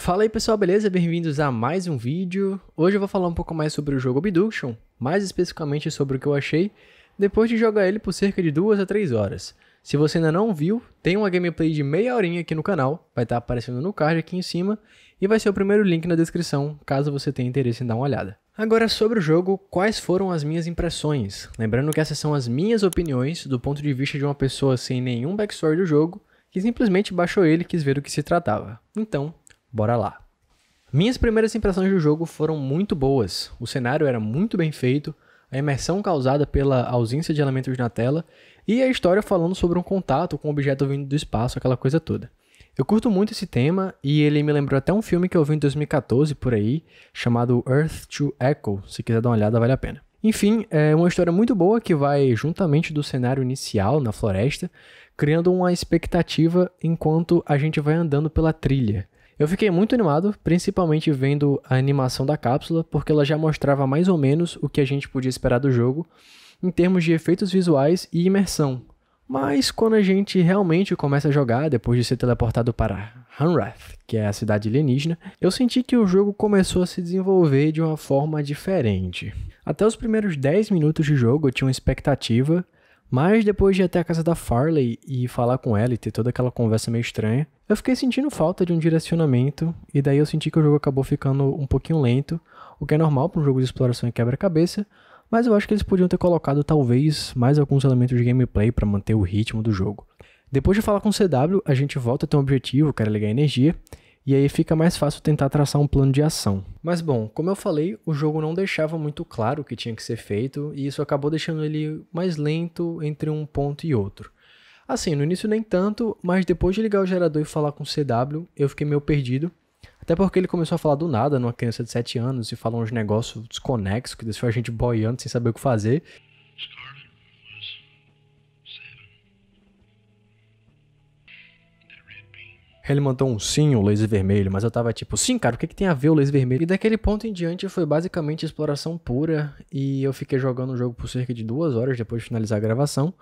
Fala aí pessoal, beleza? Bem-vindos a mais um vídeo. Hoje eu vou falar um pouco mais sobre o jogo Abduction, mais especificamente sobre o que eu achei depois de jogar ele por cerca de 2 a 3 horas. Se você ainda não viu, tem uma gameplay de meia horinha aqui no canal, vai estar tá aparecendo no card aqui em cima, e vai ser o primeiro link na descrição, caso você tenha interesse em dar uma olhada. Agora sobre o jogo, quais foram as minhas impressões? Lembrando que essas são as minhas opiniões, do ponto de vista de uma pessoa sem nenhum backstory do jogo, que simplesmente baixou ele e quis ver o que se tratava. Então, Bora lá. Minhas primeiras impressões do jogo foram muito boas. O cenário era muito bem feito, a imersão causada pela ausência de elementos na tela e a história falando sobre um contato com um objeto vindo do espaço, aquela coisa toda. Eu curto muito esse tema e ele me lembrou até um filme que eu vi em 2014 por aí, chamado Earth to Echo. Se quiser dar uma olhada, vale a pena. Enfim, é uma história muito boa que vai juntamente do cenário inicial na floresta, criando uma expectativa enquanto a gente vai andando pela trilha. Eu fiquei muito animado, principalmente vendo a animação da cápsula, porque ela já mostrava mais ou menos o que a gente podia esperar do jogo em termos de efeitos visuais e imersão. Mas quando a gente realmente começa a jogar, depois de ser teleportado para Hanrath, que é a cidade alienígena, eu senti que o jogo começou a se desenvolver de uma forma diferente. Até os primeiros 10 minutos de jogo eu tinha uma expectativa mas depois de ir até a casa da Farley e falar com ela e ter toda aquela conversa meio estranha, eu fiquei sentindo falta de um direcionamento e daí eu senti que o jogo acabou ficando um pouquinho lento, o que é normal para um jogo de exploração e quebra-cabeça, mas eu acho que eles podiam ter colocado talvez mais alguns elementos de gameplay para manter o ritmo do jogo. Depois de falar com o CW, a gente volta a ter um objetivo, que era ligar energia, e aí fica mais fácil tentar traçar um plano de ação. Mas bom, como eu falei, o jogo não deixava muito claro o que tinha que ser feito e isso acabou deixando ele mais lento entre um ponto e outro. Assim, no início nem tanto, mas depois de ligar o gerador e falar com o CW, eu fiquei meio perdido. Até porque ele começou a falar do nada numa criança de 7 anos e falou uns negócios desconexos que deixou a gente boiando sem saber o que fazer. Ele mandou um sim, o laser vermelho, mas eu tava tipo, sim, cara, o que, que tem a ver o laser vermelho? E daquele ponto em diante foi basicamente exploração pura e eu fiquei jogando o jogo por cerca de duas horas depois de finalizar a gravação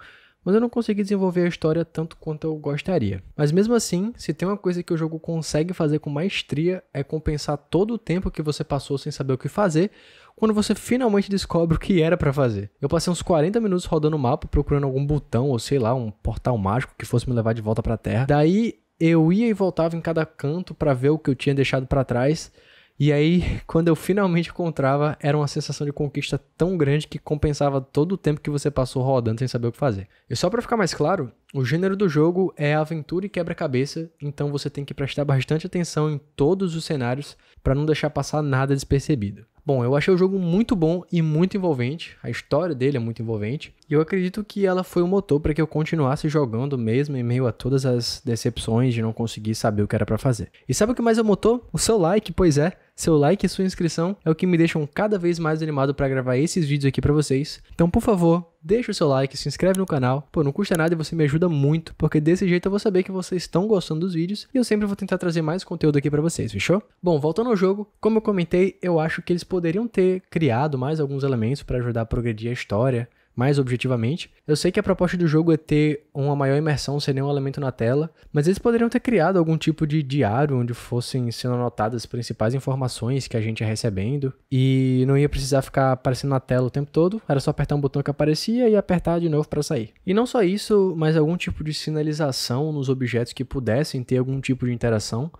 mas eu não consegui desenvolver a história tanto quanto eu gostaria. Mas mesmo assim, se tem uma coisa que o jogo consegue fazer com maestria é compensar todo o tempo que você passou sem saber o que fazer, quando você finalmente descobre o que era para fazer. Eu passei uns 40 minutos rodando o mapa procurando algum botão ou sei lá, um portal mágico que fosse me levar de volta para a Terra. Daí eu ia e voltava em cada canto para ver o que eu tinha deixado para trás. E aí, quando eu finalmente encontrava, era uma sensação de conquista tão grande que compensava todo o tempo que você passou rodando sem saber o que fazer. E só para ficar mais claro, o gênero do jogo é aventura e quebra-cabeça, então você tem que prestar bastante atenção em todos os cenários para não deixar passar nada despercebido. Bom, eu achei o jogo muito bom e muito envolvente, a história dele é muito envolvente, e eu acredito que ela foi o motor para que eu continuasse jogando mesmo em meio a todas as decepções de não conseguir saber o que era para fazer. E sabe o que mais é o motor? O seu like, pois é. Seu like e sua inscrição é o que me deixam cada vez mais animado para gravar esses vídeos aqui para vocês. Então, por favor, deixa o seu like, se inscreve no canal. Pô, não custa nada e você me ajuda muito, porque desse jeito eu vou saber que vocês estão gostando dos vídeos e eu sempre vou tentar trazer mais conteúdo aqui para vocês, fechou? Bom, voltando ao jogo, como eu comentei, eu acho que eles poderiam ter criado mais alguns elementos para ajudar a progredir a história, mais objetivamente. Eu sei que a proposta do jogo é ter uma maior imersão sem nenhum elemento na tela, mas eles poderiam ter criado algum tipo de diário onde fossem sendo anotadas as principais informações que a gente ia recebendo e não ia precisar ficar aparecendo na tela o tempo todo, era só apertar um botão que aparecia e apertar de novo para sair. E não só isso, mas algum tipo de sinalização nos objetos que pudessem ter algum tipo de interação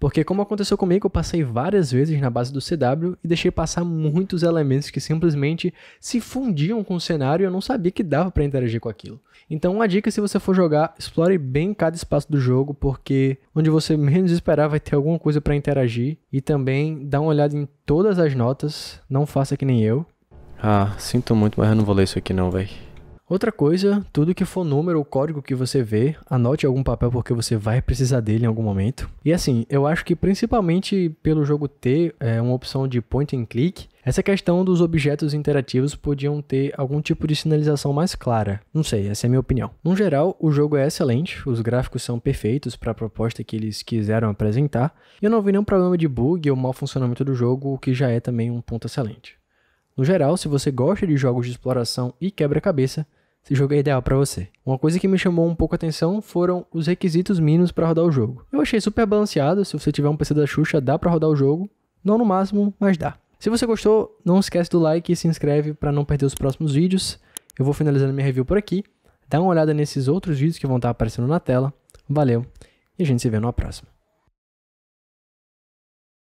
porque, como aconteceu comigo, eu passei várias vezes na base do CW e deixei passar muitos elementos que simplesmente se fundiam com o cenário e eu não sabia que dava para interagir com aquilo. Então, uma dica: se você for jogar, explore bem cada espaço do jogo, porque onde você menos esperar vai ter alguma coisa para interagir. E também dá uma olhada em todas as notas, não faça que nem eu. Ah, sinto muito, mas eu não vou ler isso aqui não, velho. Outra coisa, tudo que for número ou código que você vê, anote algum papel porque você vai precisar dele em algum momento. E assim, eu acho que principalmente pelo jogo ter é, uma opção de point and click, essa questão dos objetos interativos podiam ter algum tipo de sinalização mais clara. Não sei, essa é a minha opinião. No geral, o jogo é excelente, os gráficos são perfeitos para a proposta que eles quiseram apresentar, e eu não vi nenhum problema de bug ou mau funcionamento do jogo, o que já é também um ponto excelente. No geral, se você gosta de jogos de exploração e quebra-cabeça, se jogo é ideal para você. Uma coisa que me chamou um pouco a atenção foram os requisitos mínimos para rodar o jogo. Eu achei super balanceado, se você tiver um PC da Xuxa dá para rodar o jogo, não no máximo, mas dá. Se você gostou, não esquece do like e se inscreve para não perder os próximos vídeos. Eu vou finalizando minha review por aqui. Dá uma olhada nesses outros vídeos que vão estar aparecendo na tela. Valeu e a gente se vê na próxima.